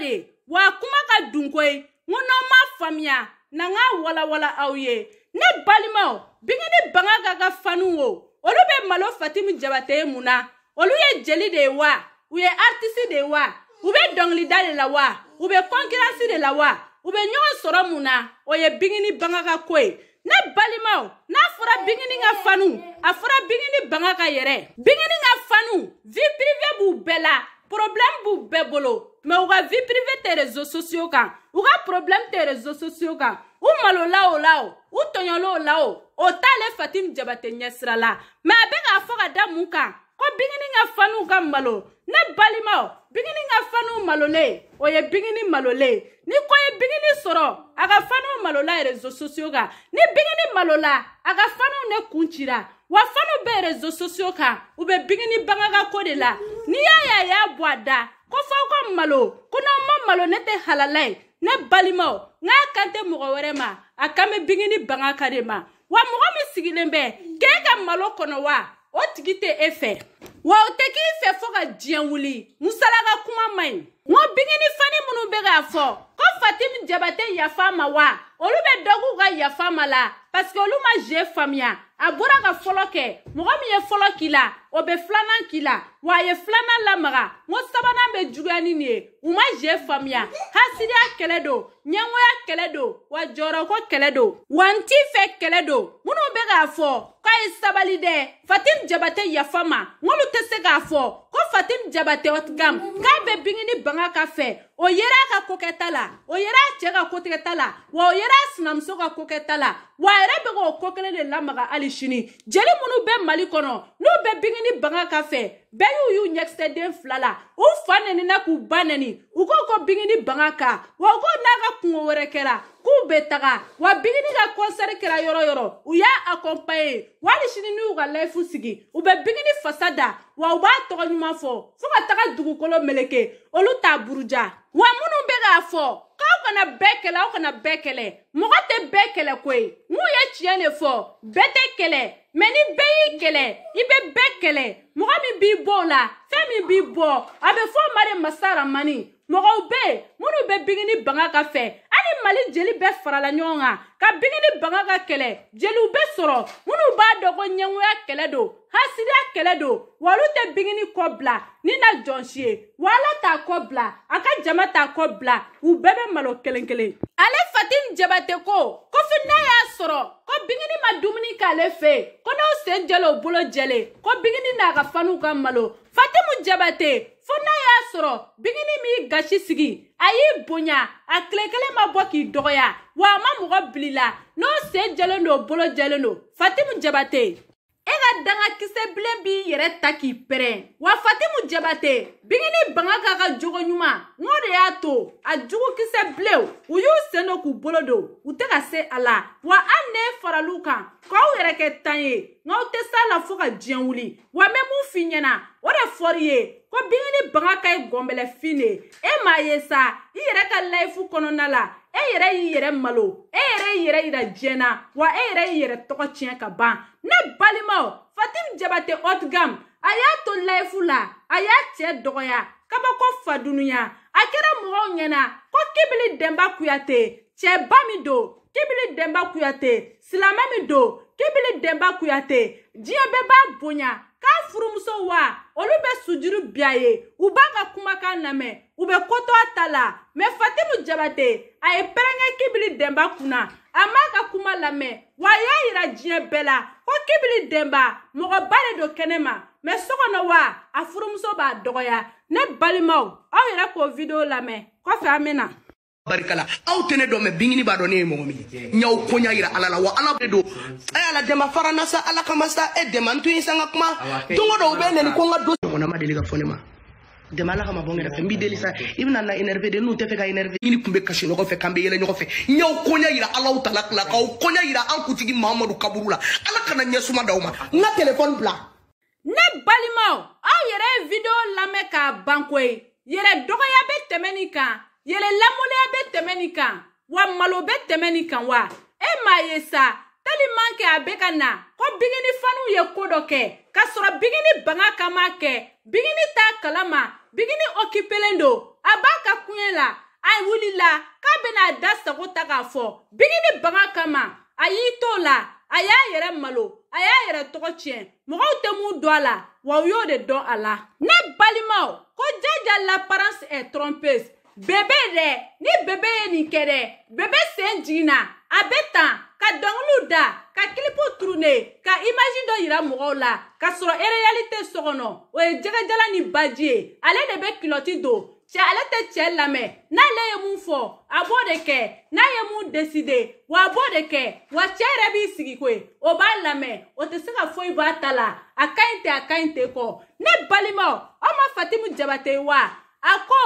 de ye wa kuma ka dun ko ye n ko n'aw m'a faamuya na n k'a walawala aw ye ne balimaw bingini banga ka ka fanu o olu bɛ malo fatimi jabate ye mun na olu ye jeli de ye wa u ye aritisi de ye wa u bɛ dɔnkilida de la wa u bɛ kɔnkiransi de la wa. u bɛ ɲɔgɔn sɔrɔ mun na o ye bingini banga ka ko ye ne balimaw n'a fɔra bingini ka fanu a fɔra bingini banga ka yɛrɛ bingini ka fanu vie prive b'u bɛɛ la problème b'u bɛɛ bolo mɛ u ka vie prive tɛ réseau sociaux kan u ka problème tɛ réseau sociaux kan u malola o la o u tɔɲɔla o la o o t'ale fatim jabate ɲɛsira la mɛ a bɛ k'a fɔ ka da mun kan ko bingini ka faniw ka malo ne balimaw bingini e ka faniw malolen o ye bingini malolen ni ko ye bingini sɔrɔ a ka faniw malola rezo sosiyo kan ni bingini malola a e ka faniw ne kun cira wa faniw bɛ rezo sosiyo kan u bɛ bingini banga ka ko de la n'i y'a ye a y'a bɔ a da ko fɔ aw ka malo ko n'aw ma malo ne tɛ halala ye ne balimaw n k'a kan tɛ mɔgɔ wɛrɛ ma a kan bɛ bingini banga ka de ma wa mɔgɔ min sigilen bɛ k'e ka malo kɔnɔ wa o tigi tɛ e fɛ wa o tɛ k'i fɛ fɔɔ ka diɲɛ wuli musala ka kuma man ɲi n ko bingini fani minnu bɛ k'a fɔ ko fatimi jabate yafa ma wa olu bɛ dɔ k'u ka yafa ma la paseke olu ma ze faamuya a bɔra ka fɔlɔ kɛ mɔgɔ min ye fɔlɔ k'i la o bɛ filanan k'i la wa a ye filanan lamaga n ko sabanan bɛ juguya ni nin ye u ma ze faamuya hasidiya kɛlɛ don ɲɛngoya kɛlɛ don wa jɔyɔrɔko kɛlɛ don wa n t'i fɛ kɛlɛ don minnu bɛ k'a fɔ k'a ye sabali dɛ fatim jabate yafa ma n'olu tɛ se k'a fɔ ko fatim jabate gam k'a bɛ bingi ni banga ka fɛ o yera a ka kokɛta la o yera a cɛ ka kotigɛta la wa o yera yɛrɛ sinamuso ka kokɛta la wa a yɛrɛ bɛ k'o ko kelen de lamaga hali sini jeli minnu bɛ mali kɔnɔ n'u bɛ bingini banga ka fɛ bɛɛ y'u y'u ɲɛkisɛden fila la u fa nɛnina k'u ba nɛni u k'o ko bingini banga kan wa u ko n'a ka kungo wɛrɛ kɛra k'u bɛ taga wa bingini ka kɔnsɛri kɛra yɔrɔ yɔrɔ u y'a akɔnpaye wa hali sini n'u y'u ka layifu sigi u bɛ bingini fasa da wa u b'a tɔgɔ ɲuman fɔ fɔɔ ka taga dugukolo meleke olu t'a buruja wa minnu bɛ k'a fɔ aw kana bɛɛ kɛlɛ aw kana bɛɛ kɛlɛ mɔgɔ tɛ bɛɛ kɛlɛ koyi n'u ye tiɲɛ de fɔ bɛɛ tɛ kɛlɛ mɛ ni bɛɛ y'i kɛlɛ i bɛ bɛɛ kɛlɛ mɔgɔ min b'i bɔ o la fɛn min b'i bɔ a bɛ fɔ o ma de masaramani mɔgɔw bɛ yen minnu bɛ bigini banga ka fɛ ani mali jeli bɛɛ farala ɲɔgɔn kan ka bigini banga ka kɛlɛ jeliw bɛ sɔrɔ minnu b'a dɔn ko ɲɛngoya kɛlɛ don ha siriya kɛlɛ don wa olu tɛ bigini kɔ bila ni na jɔnsi ye wa ala t'a kɔ bila a ka jama t'a kɔ bila u bɛɛ bɛ malo kelen kelen. ale fatini jabate ko ko fo n'a y'a sɔrɔ ko bigini ma dumuni k'ale fɛ yen ko n'o sen jɛlen o bolo jɛlen ko bigini n'a ka fanuw ka malo fatimu jabate fo n'a y'a sɔrɔ bingini m'i gasi sigi a y'i bonya a tile kelen ma bɔ k'i dɔgɔya wa a ma mɔgɔ bilila n'o sen jɛlen don o bolo jɛlen don fatimu jabate. e ka dangakisɛ bilen b'i yɛrɛ ta k'i pɛrɛn wa fatimu jabate bigini banga k'a ka jogo ɲuman ŋo de y'a to a jugukisɛ bilenw u y'u sen do k'u bolo don u tɛ ka se a la wa hali ne faraliw kan k'aw yɛrɛ kɛ tan ye ŋ'aw tɛ s'a la fɔɔ ka diɲɛ wuli wa n bɛ mun f'i ɲɛna o de fɔr'i ye ko bigini banga ka ye gɔnbɛlɛfin de e m'a ye sa i yɛrɛ ka layifu kɔnɔna la e yɛrɛ y'i yɛrɛ malo e yɛrɛ y'i yɛrɛ yira diɲɛ na wa e yɛrɛ y'i yɛrɛ tɔgɔ tiɲɛ ka ban ne balimaw fatim jabate otgam a y'a to layifu la a y'a cɛɛ dɔgɔya kabako fadunuya a kɛra mɔgɔw ɲɛna ko kibili dɛnba kuyate cɛba min don kibili dɛnba kuyate silamɛ min don kibili dɛnba kuyate diɲɛ bɛɛ b'a bonya k'a furumuso wa olu bɛ sujuru bi a ye u b'a ka kumakan lamɛn u bɛ koto a ta la mɛ fatimu jabate a ye pɛrɛnkɛ kibili dɛnba kunna a m'a ka kuma lamɛn wa a y'a yira diɲɛ bɛɛ la ko kibili denba mɔgɔba de don kɛnɛ ma mɛ so kɔnɔ wa a furumuso b'a dɔgɔya ne balimaw aw yɛrɛ k'o video lamɛn kɔfɛ an bɛ na. barikala aw tɛ ne dɔn mɛ bingini b'a dɔn ne ye mɔgɔ min ye n y'aw koɲa yira ala la wa ala de don a y'ala dɛmɛ farana sa ala kama sa e dɛmɛ n tun ye sanga kuma don o don u bɛ nɛni ko n ka don. ɲɔgɔnna ma deli ka fɔ ne ma. dɛmɛ ala ka ma bɔ n yɛrɛ fɛ n b'i deli sa i bɛna na énervé de n'u tɛ fɛ ka énervé i ni kun bɛ kasi ɲɔgɔn fɛ k'an bɛ yɛlɛ ɲɔgɔn fɛ n y'aw koɲa yira alaw tala kila k'aw koɲa yira an kuntigi mamadu kaburu la ala kana ɲɛsuma d'aw ma n ka telefɔni bila. ne balimaw aw yɛrɛ ye video lamɛn k'a ban koyi yɛrɛ dɔgɔya bɛ tɛmɛ nin kan yɛrɛ lamɔliya bɛ tɛmɛ nin kan wa malo bɛ tɛmɛ nin kan wa e m'a ye sa. teliman kɛ a bɛ ka na ko bigini faniw ye koo dɔ kɛ k'a sɔrɔ bigini banga ka ma kɛ bigini t'a kalama bigini okipelen don a b'a ka kuɲɛ la a wulila k'a bena a da sago ta k'a fɔ bigini banga kama a y'i to la a y'a yɛrɛ malo a y'a yɛrɛ tɔgɔ tiɲɛ mɔgɔw tɛ mun dɔn a la wa u y'o de dɔn a la ne balimaw ko jaja l'apparence est trompeuse bebe dɛ ni bebe ye nin kɛ dɛ bebe sen jiginna a bɛ tan ka dɔngiliw da ka kilipuw turune ka imaji dɔ yira mɔgɔw la k'a sɔrɔ ereyali tɛ so kɔnɔ o ye jɛgɛjala ni baji ye ale de bɛ kilɔti don cɛ ale tɛ cɛ lamɛn n'ale ye mun fɔ a b'o de kɛ n'a ye mun deside wa a b'o de kɛ wa cɛ yɛrɛ b'i sigi koyi o b'a lamɛn o tɛ se ka foyi b'a ta la a ka ɲi ten a ka ɲi ten kɔ ne balimaw aw ma fatimu jabate wa a ko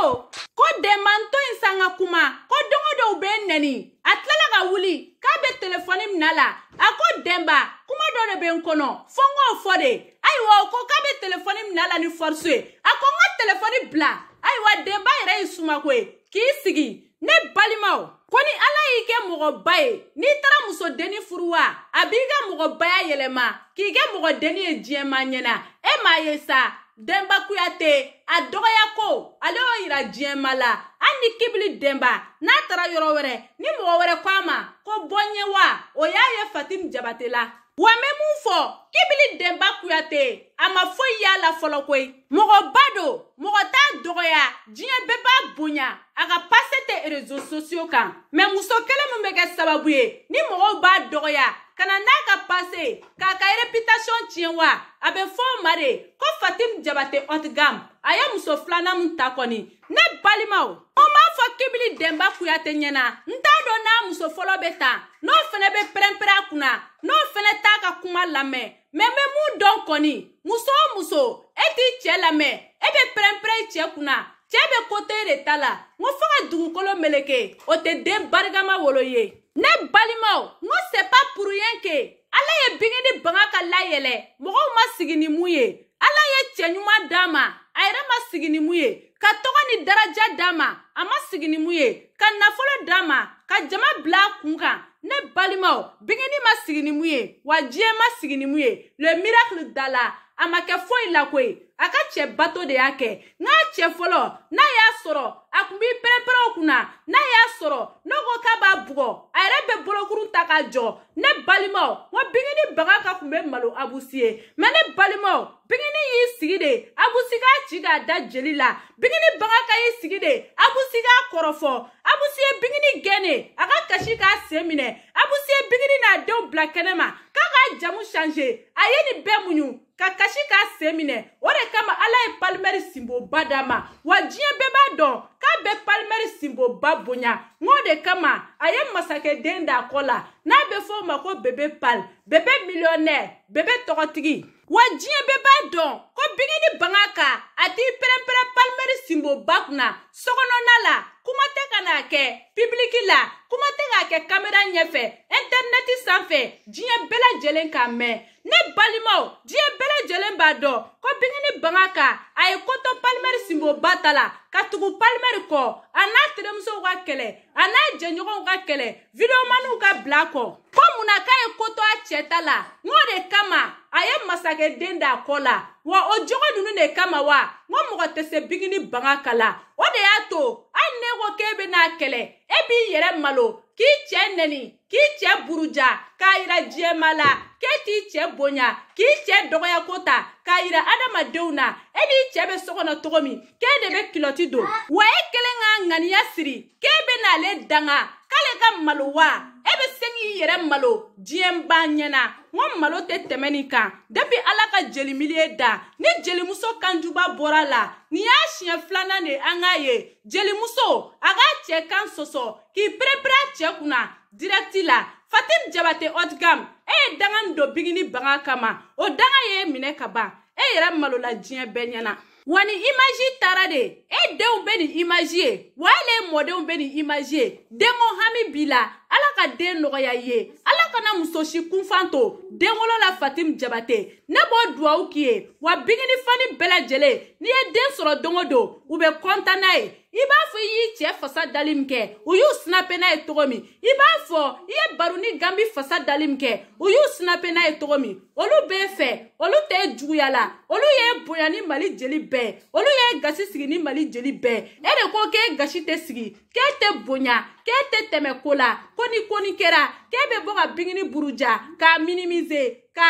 ko dɛnbanto ɲi sanga kuma ko dongo dɔw be nɛni a tilala ka wuli k'a be telefɔni mina la a ko dɛnba kuma dɔ de be n kɔnɔ fɔ n k'o fɔ de ayiwa o ko k'a be telefɔni mina la ni fɔriso ye a ko n ka telefɔni bila ayiwa dɛnba yɛrɛ ye sumako ye k'i sigi ne balimaw ko ni ala y'i kɛ mɔgɔba ye n'i taara musodenni furu wa a b'i ka mɔgɔbaya yɛlɛma k'i kɛ mɔgɔdenni ye diɲɛma ɲɛna e m'a ye sa denba kuyate a dɔgɔya ko ale y'o yira diɲɛma la hali ni kibili denba n'a taara yɔrɔ wɛrɛ ni mɔgɔ wɛrɛ ko a ma ko bɔn ye wa o y'a ye fatimi jabate la wa n bɛ mun fɔ kibili denba kuyate a ma foyi y'a la fɔlɔ koyi mɔgɔba don mɔgɔ t'a dɔgɔya diɲɛ bɛɛ b'a bonya a ka pase tɛ rezo sosiyo kan mɛ muso kelen min bɛ kɛ sababu ye ni mɔgɔw b'a dɔgɔya ka na n'a ka pase k'a ka reputation tiɲɛ wa a bɛ fɔ o ma de ko fatim jabate otigam a ye muso filanan min ta kɔni ne balimaw n m'a fɔ kibili dɛnba kuyate ɲɛna n t'a dɔn n'a muso fɔlɔ bɛ ta n'o fɛnɛ bɛ pɛrɛnpɛrɛn a kunna n'o fɛnɛ t'a ka kuma lamɛn mɛ n bɛ mun dɔn kɔni muso o muso e t'i cɛɛ lamɛn e bɛ pɛrɛnpɛrɛn i cɛɛ kunna cɛɛ bɛ kote de ta la n ko fɔɔ ka dugukolo meleke o tɛ den barigama wolo ye ne balimaw n ko c'est pas pour rien que ala ye bingini banga ka layɛlɛ mɔgɔw ma sigi ni mun ye ala ye cɛɲuman d'a ma a yɛrɛ ma sigi ni mun ye ka tɔgɔ ni daraja d'a ma a ma sigi ni mun ye ka nafolo d'a ma ka jama bila a kun kan ne balimaw bingini ma sigi ni mun ye wa diɲɛ ma sigi ni mun ye le miracle da la a ma kɛ foyi la koyi a ka cɛ bato de y'a kɛ n'a cɛ fɔlɔ n'a y'a sɔrɔ a kun b'i pɛrɛnpɛrɛn o kunna n'a y'a sɔrɔ n'o ko k'a b'a bugɔ a yɛrɛ bɛ bolokuru ta k'a jɔ ne balimaw n ko bingini baga ka kun bɛ malo abusi ye mɛ ne balimaw bingini y'i sigi de abusi k'a ci k'a da jeli la bingini baga ka y'i sigi de abusi k'a kɔrɔfɔ abusi ye bingini gɛn de a ka kasi k'a sen minɛ abusi ye bingini n'a denw bila kɛnɛ ma k'a k'a jamu change a ye nin bɛɛ muɲu ka kasi k'a sen minɛ o de kama ala ye palimɛri sinboba d'a ma wa diɲɛ bɛɛ b'a dɔn k'a bɛ palimɛri sinboba bonya n'o de kama a ye masakɛden d'a kɔ la n'a bɛ fɔ o ma ko bebe pali bebe miliyɔnɛri bebe tɔgɔtigi wa diɲɛ bɛɛ b'a dɔn ko bingani banga ka a t'i pɛrɛnpɛrɛn palimɛri sinboba kunna sɔgɔnɔna la kuma tɛ ka n'a kɛ pibiliki la kuma tɛ k'a kɛ kamera ɲɛfɛ intɛrinɛti sanfɛ diɲɛ bɛɛ lajɛlen k'a mɛn ne balimaw diɲɛ bɛɛ lajɛlen b'a dɔn ka bingani banga kan a ye kɔtɔ palimɛri sinboba ta la ka tugu palimɛri kɔ a n'a teremusow ka kɛlɛ a n'a jɛɲɔgɔnw ka kɛlɛ videomaniw ka bila kɔ ko mun na k'a ye kotɔ a cɛ ta la ŋ'o de kama a ye masakɛden d'a kɔ la wa o jogo ninnu de kama wa ŋo mɔgɔ tɛ se bingini banga ka la o de y'a to hali ne ko k'e bɛ n'a kɛlɛ e b'i yɛrɛ malo k'i cɛ nɛni k'i cɛ buruja k'a yira jɛma la k'e t'i cɛ bonya k'i cɛ dɔgɔya ko ta k'a yira adamadenw e na e n'i cɛ bɛ so kɔnɔ cogo min k'e de bɛ kilɔti don wa e kelen ka ŋaniya siri k'e bɛ n'ale danga k'ale ka malo wa e bɛ se k'i yɛrɛ malo diɲɛ ban ɲɛna n ko malo tɛ tɛmɛ nin kan depi ala ka jeli miliye da ni jelimuso kanjuba bɔra la nin y'a siɲɛ filanan de an k'a ye jelimuso a k'a cɛ kan sɔsɔ k'i perepere a cɛ kunna dirɛti la fatim jabate otgam e ye dangan don bigini baga kama o danga ye minɛ ka ban e yɛrɛ malola diɲɛ bɛɛ ɲɛna wa ni imaji tara de e denw be nin imaji ye wa ale mɔdenw be nin imaji ye denko hami b'i la ala ka den nɔgɔya ye ala kana muso si kunfan to denwolo la fatimu jabate ne b'o duwawu k'i ye wa bigini fani bɛɛ lajɛlen n'i ye den sɔrɔ don o don u bɛ kɔntan n'a ye i b'a fɔ i y'i cɛ fasa dali min kɛ u y'u sinape n'a ye cogo min i b'a fɔ i ye baro ni ganbi fasa dali min kɛ u y'u sinape n'a ye cogo min olu b'e fɛ olu t'e juguya la olu y'e bonya ni mali jeli bɛɛ olu y'e gasi sigi ni mali jeli bɛɛ e de ko k'e gasi tɛ sigi k'e tɛ bonya k'e tɛ tɛmɛ ko la ko ko ni ko ni kɛra k'e bɛ bɔ ka bingini buruja k'a minimize ka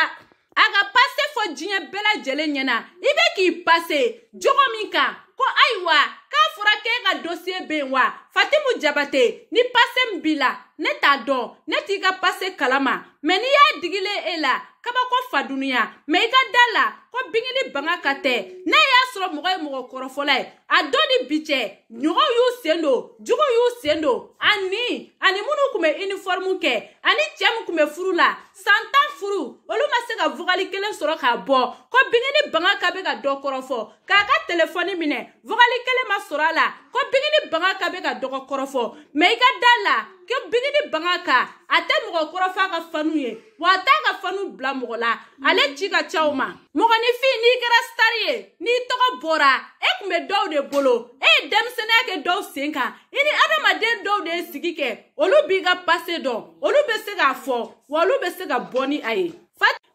a ka pase fɔ diɲɛ bɛɛ lajɛlen ɲɛna i bɛ k'i pase jogo min kan ko ayiwa k'a fɔra k'e ka dosiye be yen wa fatimu jabate ni pase min b'i la ne t'a dɔn ne t'i ka pase kalama mɛ n'i y'a digilen e la kabako fadunuya mɛ i ka da la ko bingili banga ka tɛ n'a y'a sɔrɔ mɔgɔ ye mɔgɔ kɔrɔfɔla ye a don ni bi cɛ ɲɔgɔn y'u sen don jugu y'u sen don ani ani minnu kun be inifɔrimu kɛ ani cɛɛ min kun be furu la san tan furu olu ma se ka vogali kelen sɔrɔ k'a bɔ ko bingili banga ka be ka dɔ kɔrɔfɔ k'a ka telefɔni minɛ vogali kelen ma sɔrɔ a la ko bigini banga ka be ka dɔgɔ kɔrɔfɔ mɛ i ka da la ko bigini banga ka a tɛ mɔgɔ kɔrɔfɔ a ka fanu ye wa a t'a ka fanu bila mɔgɔ la ale ci ka caw ma mɔgɔninfin n'i kɛra stari ye n'i tɔgɔ bɔra e kun be dɔw de bolo e ye denmisɛnɛya kɛ dɔw sen kan i ni adamaden dɔw de ye sigi kɛ olu b'i ka pase dɔn olu be se k'a fɔ wa olu be se ka bɔ ni a ye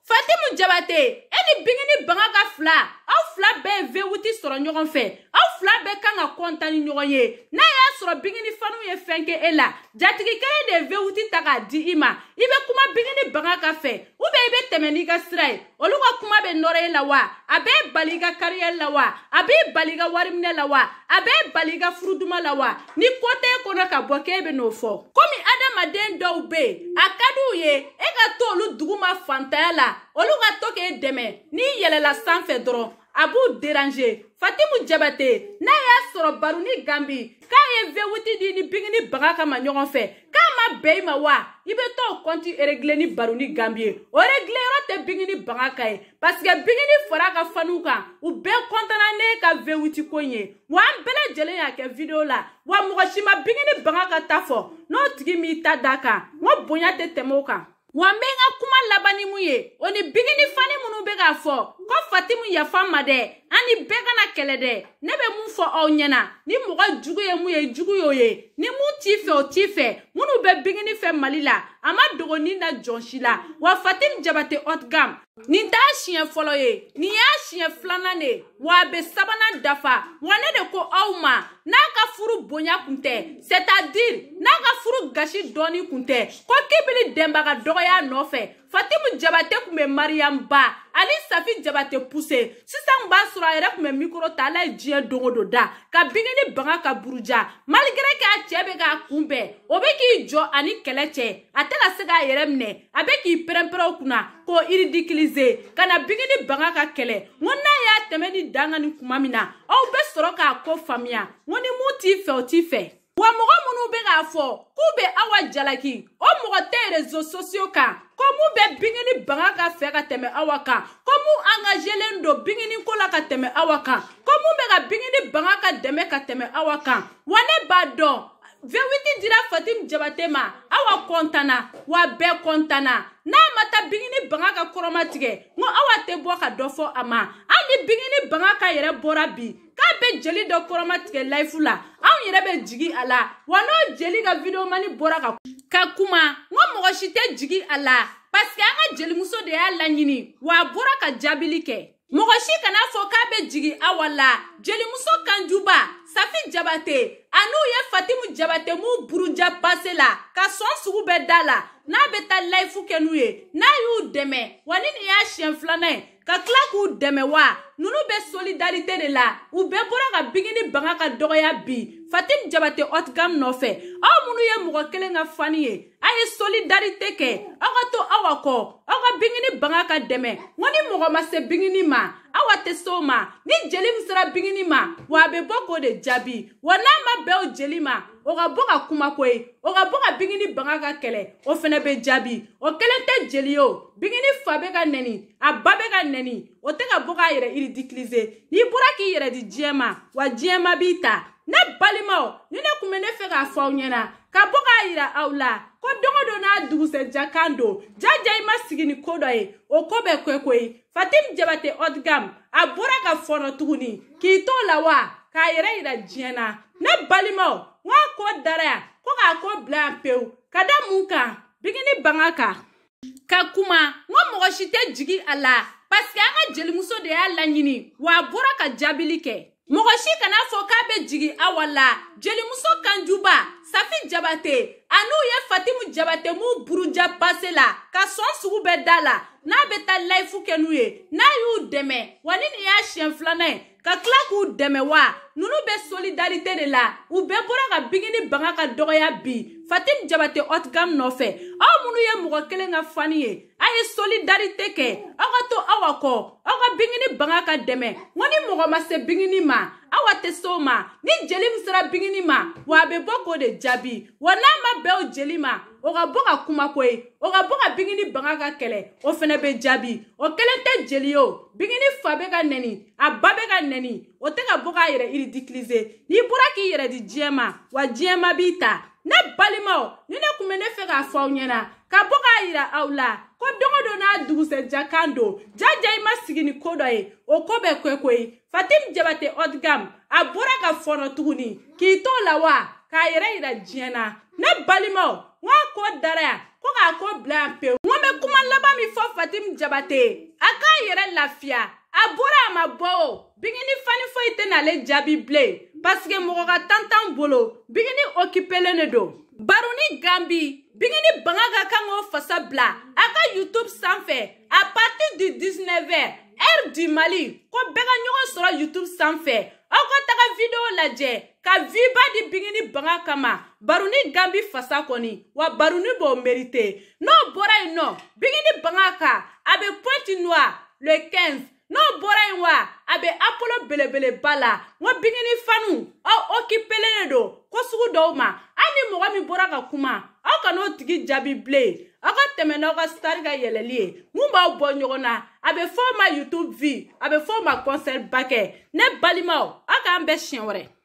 fatimu jabate e ni bingini banga ka fila aw fila bɛɛ ye vewuti sɔrɔ ɲɔgɔn fɛ aw fila bɛɛ kan ka kɔntan ni ɲɔgɔn ye n'a y'a sɔrɔ bingini faniw ye fɛn kɛ e la jatigi kelen de ye vewuti ta k'a di i ma i bɛ kuma bigi ni baga ka fɛ u bɛ i bɛ tɛmɛ n'i ka sira ye olu ka kuma bɛ nɔrɔ e la wa a bɛɛ bali i ka kariyɛri la wa a b'i bali i ka wariminɛ la wa a bɛɛ bali i ka furuduma la wa ni ko tɛ e kɔnɔ ka bɔ k'e bɛ n'o fɔ komi adamaden dɔw bɛ yen a ka di u ye e ka to olu dugu ma fantanya la olu ka to k'e dɛmɛ n'i yɛlɛla sanfɛ dɔrɔn a b'u deranze fatimu jabate n'a y'a sɔrɔ baruni ganbi k'a ye v8 di ni bigi ni baga kama ɲɔgɔn fɛ n'a bɛn i ma wa i bɛ to o kɔnti eregle ni baro ni ganbi ye o regle yɔrɔ tɛ bingi ni baga ka ye parsike bingi ni fara ka faniw kan u bɛɛ kɔntana ne ka vewuti ko ye wa an bɛɛ lajɛlen y'a kɛ video la wa mɔgɔ si ma bingi ni baga ka ta fɔ n'o tigi m'i ta da kan n ko bonya tɛ tɛmɛ o kan wa n be n ka kuma laban ni mun ye o ni bigini fani minw be k'a fɔ ko fatimu yafa ma dɛ an ni bɛɛ kana kɛlɛ dɛ ne bɛ mun fɔ aw ɲɛna ni mɔgɔ jugu ye mun ye jugu y'o ye ni mun t'i fɛ o t'i fɛ minnu bɛ bigini fɛ mali la a ma dogo nin na jɔn si la wa fatimi jabate otgam nin t'a siɲɛ fɔlɔ ye nin y'a siɲɛ filanan de wa a bɛ sabanan dafa wa ne de ko aw ma n'a ka furu bonya kun tɛ c'est à dire n'a ka furu gasi dɔɔni kun tɛ ko kibili dɛnbaga dɔgɔya nɔfɛ fatimu jabate kun bɛ mariam ba ani safi jabate puse sisan b'a sɔrɔ a yɛrɛ kun bɛ mikro ta ala ye diɲɛ dongo don da ka bingeni banga ka buruja maligɛrɛ k'a cɛɛ bɛ k'a kunbɛn o be k'i jɔ ani kɛlɛ cɛ a tɛna se k'a yɛrɛ minɛ a be k'i pɛrɛnpɛrɛ o kunna k'o iridikilize ka na bingeni banga ka kɛlɛ n ko n'a y'a tɛmɛ ni danga ni kuma min na aw be sɔrɔ k'a ko faamuya n ko ni mun t'i fɛ o t'i fɛ wa mɔgɔ minnu bɛ k'a fɔ k'u bɛ awa jalaki o mɔgɔ tɛ rezo sosiyo kan ko mun bɛ bingini banga ka fɛ ka tɛmɛ awa kan ko mun angazelen don bingini ko la ka tɛmɛ awa kan ko mun bɛ ka bingini banga ka dɛmɛ ka tɛmɛ awa kan wa ne b'a dɔn vewiti dira fatim jabate ma awa kɔntana wa bɛɛ kɔntana n'a ma ta bingini banga ka kɔrɔma tigɛ n ko awa tɛ bɔ ka dɔ fɔ a ma hali ni bingini banga ka yɛrɛ bɔra bi n'a bɛ jeli dɔ kɔrɔmatigɛ layifu la anw yɛrɛ bɛ jigi a la wa n'o jeli ka videomani bɔra ka ka kuma n ko mɔgɔ si tɛ jigi a la pariseke an ka jelimuso de y'a laɲini wa a bɔra ka jaabili kɛ mɔgɔ si kana fɔ k'a bɛ jigi awa la jelimuso kanjuba safi jabate an'u ye fatimu jabate m'u buruja pase la ka sɔn sugu bɛɛ da la n'a bɛ taa layifu kɛ n'u ye n'a y'u dɛmɛ wa ni nin y'a siɲɛ filanan ye ka tila k'u dɛmɛ wa nunu bɛ solidarite de la u bɛɛ bɔra ka bigini banga ka dɔgɔya bi fatim jabate ɔtigam nɔfɛ aw minnu ye mɔgɔ kelen ka fani ye a ye solidarite kɛ aw ka to aw ka kɔ aw ka bigini banga ka dɛmɛ ŋo ni mɔgɔ ma se bigini ma aw tɛ se o ma ni jeli min sera bigini ma wa a bɛ bɔ k'o de jaabi wa n'a ma bɛn o jeli ma o ka bɔ ka kuma ko ye o ka bɔ ka bigini banga ka kɛlɛ o fɛnɛ bɛ jaabi o kelen tɛ jeli ye o bigini fa bɛ ka nɛni a ba bɛ ka nɛni o tɛ ka bɔ k'a yɛrɛ iridikilize n'i bɔra k'i yɛrɛ di diɲɛ ma wa diɲɛ ma b'i ta ne balimaw ni ne kun bɛ ne fɛ k'a fɔ aw ɲɛna ka bɔ k'a yira aw la ko dogo don n'a dugusɛja kan don jaja i ma sigi ni ko dɔ ye o ko bɛ kweko ye fatimi jabate odgam a bɔra ka fɔnɔ tuguni k'i to la wa k'a yɛrɛ yira diɲɛ na ne balimaw n k'a ko dara yan ko k'a ko bila yan pewu ka da mun kan bigini banga kan ka kuma n ko mɔgɔ si tɛ jigi a la parsike an ka jelimuso de y'a laɲini wa a bɔra ka jaabili kɛ mɔgɔ si kana fɔ k'a be jigi awa la jelimuso kanjuba safi jabate a n'u ye fatimu jabate m'u buruja pase la ka sɔn sugu bɛɛ da la n'a be taa layifu kɛ n'u ye n'a y'u dɛmɛ wa ni nin y'a siɲɛ filanan ye ka tila k'u dɛmɛ wa nunu bɛ solidarite de la u bɛɛ bɔra ka bigini banga ka dɔgɔya bi fatim jabate otgam nɔfɛ aw minnu ye mɔgɔ kelen ka fani ye a ye solidarite kɛ aw ka to aw ka kɔ aw ka bigini banga ka dɛmɛ ŋo ni mɔgɔ ma se bigini ma aw tɛ se o ma ni jeli min sera bigini ma wa a bɛ bɔ k'o de jaabi wa n'a ma bɛn o jeli ma o ka bɔ ka kuma ko ye o ka bɔ ka bigini banga ka kɛlɛ o fɛnɛ bɛ jaabi o kelen tɛ jeli ye o bigini fa bɛ ka nɛni a ba bɛ ka nɛni o tɛ ka bɔ k'a yɛrɛ iridikilize n'i bɔra k'i yɛrɛ di diɲɛ ma wa diɲɛ ma b'i ta ne balimaw ni ne kun bɛ ne fɛ k'a fɔ aw ɲɛna ka bɔ k'a yira aw la ko dogo don n'a dugusɛja kan don jaja i ma sigi ni ko dɔ ye o ko bɛ kɛ ko ye fatimi jabate odgam a bɔra ka fɔnɔ tuguni k'i t'o la wa k'a yɛrɛ yira diɲɛ na ne balimaw n k'a ko dara yan ko k'a ko bila yan pewu n ko n bɛ kuma laban min fɔ fatimi jabate a k'a yɛrɛ lafiya a bɔra a ma bɔ o bigini fani foyi tɛn'ale jaabi bilen paske mɔgɔ ka tantan bolo bigini okipelen de don baro ni gambi bigini banga ka kan k'o fasa bila a ka youtube sanfɛ a partir du 19 heure du mali ko bɛɛ ka ɲɔgɔn sɔrɔ youtube sanfɛ aw ka taga video lajɛ ka viba di bingini banga kama baruni gambi fasa kɔni wa baruni b'o merite n'o bɔra yen nɔ bingini banga ka a bɛ pointe noire le 15 n'o bɔra yen wa a bɛ apolo belebeleba la n ko bingini fanu aw okipelen don ko sugu dɔw ma hali ni mɔgɔ min bɔra ka kuma aw kana o tigi jaabi bilen aw ka tɛmɛ n'aw ka sitari ka yɛlɛli ye mun b'aw bɔ ɲɔgɔn na a bɛ fɔ o ma youtube vi a bɛ fɔ o ma kɔnsɛri ba kɛ ne balimaw aw k'an bɛɛ siɲɛ wɛrɛ